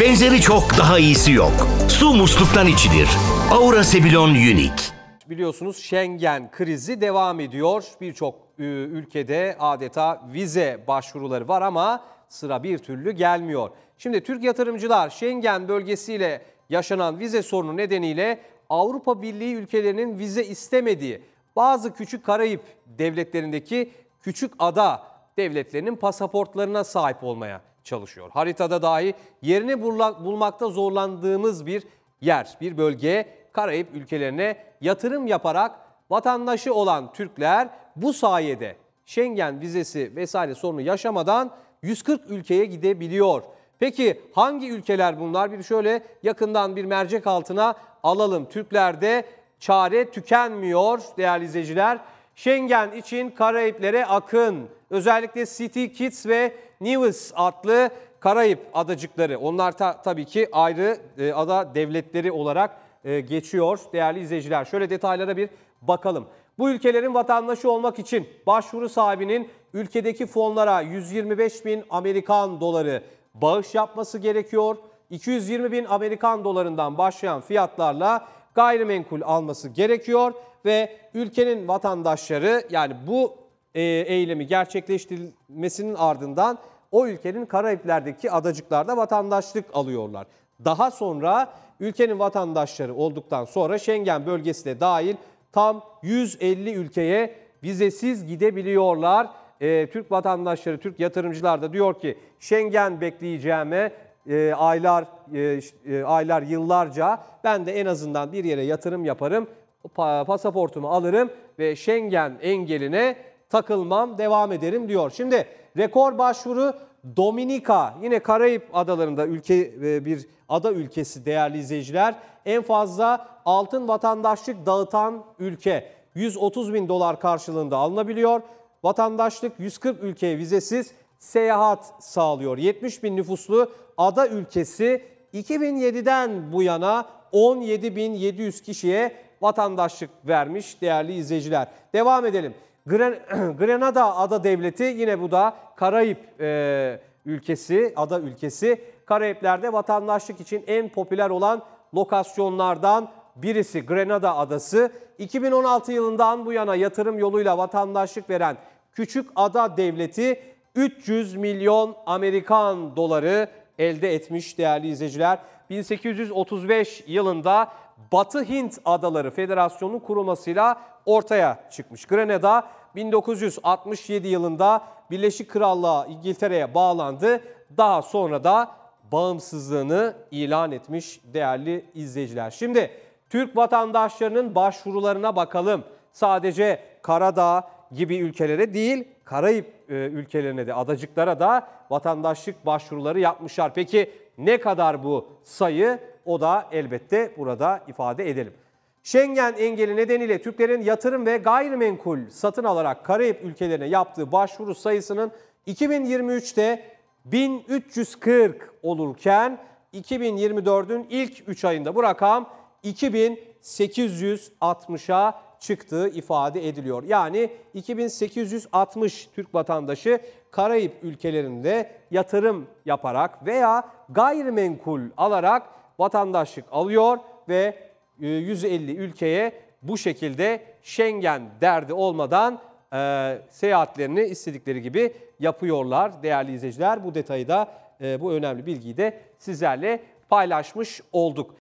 Benzeri çok daha iyisi yok. Su musluktan içilir. Aura Sebilon Unique. Biliyorsunuz Schengen krizi devam ediyor. Birçok ülkede adeta vize başvuruları var ama sıra bir türlü gelmiyor. Şimdi Türk yatırımcılar Schengen bölgesiyle yaşanan vize sorunu nedeniyle Avrupa Birliği ülkelerinin vize istemediği bazı küçük Karayip devletlerindeki küçük ada devletlerinin pasaportlarına sahip olmaya çalışıyor. Haritada dahi yerini bulmakta zorlandığımız bir yer, bir bölge Karayip ülkelerine yatırım yaparak vatandaşı olan Türkler bu sayede Schengen vizesi vesaire sorunu yaşamadan 140 ülkeye gidebiliyor. Peki hangi ülkeler bunlar? Bir şöyle yakından bir mercek altına alalım. Türklerde çare tükenmiyor değerli izleyiciler. Schengen için Karayiplere akın. Özellikle City Kids ve Nevis adlı Karayip adacıkları. Onlar ta, tabii ki ayrı e, ada devletleri olarak e, geçiyor değerli izleyiciler. Şöyle detaylara bir bakalım. Bu ülkelerin vatandaşı olmak için başvuru sahibinin ülkedeki fonlara 125 bin Amerikan doları bağış yapması gerekiyor. 220 bin Amerikan dolarından başlayan fiyatlarla gayrimenkul alması gerekiyor ve ülkenin vatandaşları yani bu e, eylemi gerçekleştirmesinin ardından o ülkenin Karayipler'deki adacıklarda vatandaşlık alıyorlar. Daha sonra ülkenin vatandaşları olduktan sonra Schengen bölgesi dahil tam 150 ülkeye vizesiz gidebiliyorlar. Ee, Türk vatandaşları, Türk yatırımcılar da diyor ki Schengen bekleyeceğime e, aylar e, e, aylar yıllarca ben de en azından bir yere yatırım yaparım. pasaportumu alırım ve Schengen engeline takılmam, devam ederim diyor. Şimdi rekor başvuru Dominika yine Karayip adalarında ülke e, bir ada ülkesi değerli izleyiciler. En fazla altın vatandaşlık dağıtan ülke 130 bin dolar karşılığında alınabiliyor. Vatandaşlık 140 ülkeye vizesiz seyahat sağlıyor. 70 bin nüfuslu ada ülkesi 2007'den bu yana 17.700 kişiye vatandaşlık vermiş değerli izleyiciler. Devam edelim. Gren Grenada ada devleti yine bu da Karayip e, ülkesi, ada ülkesi. Karayipler'de vatandaşlık için en popüler olan lokasyonlardan birisi Grenada adası. 2016 yılından bu yana yatırım yoluyla vatandaşlık veren küçük ada devleti 300 milyon Amerikan doları elde etmiş değerli izleyiciler. 1835 yılında Batı Hint Adaları Federasyonu'nun kurulmasıyla ortaya çıkmış. Grenada 1967 yılında Birleşik Krallığa İngiltere'ye bağlandı. Daha sonra da bağımsızlığını ilan etmiş değerli izleyiciler. Şimdi Türk vatandaşlarının başvurularına bakalım. Sadece Karadağ gibi ülkelere değil Karayip e, ülkelerine de, adacıklara da vatandaşlık başvuruları yapmışlar. Peki ne kadar bu sayı? O da elbette burada ifade edelim. Schengen engeli nedeniyle Türklerin yatırım ve gayrimenkul satın alarak Karayip ülkelerine yaptığı başvuru sayısının 2023'te 1340 olurken 2024'ün ilk 3 ayında bu rakam 2860'a çıktığı ifade ediliyor. Yani 2860 Türk vatandaşı Karayip ülkelerinde yatırım yaparak veya gayrimenkul alarak vatandaşlık alıyor ve 150 e, ülkeye bu şekilde Schengen derdi olmadan e, seyahatlerini istedikleri gibi yapıyorlar değerli izleyiciler. Bu detayı da e, bu önemli bilgiyi de sizlerle paylaşmış olduk.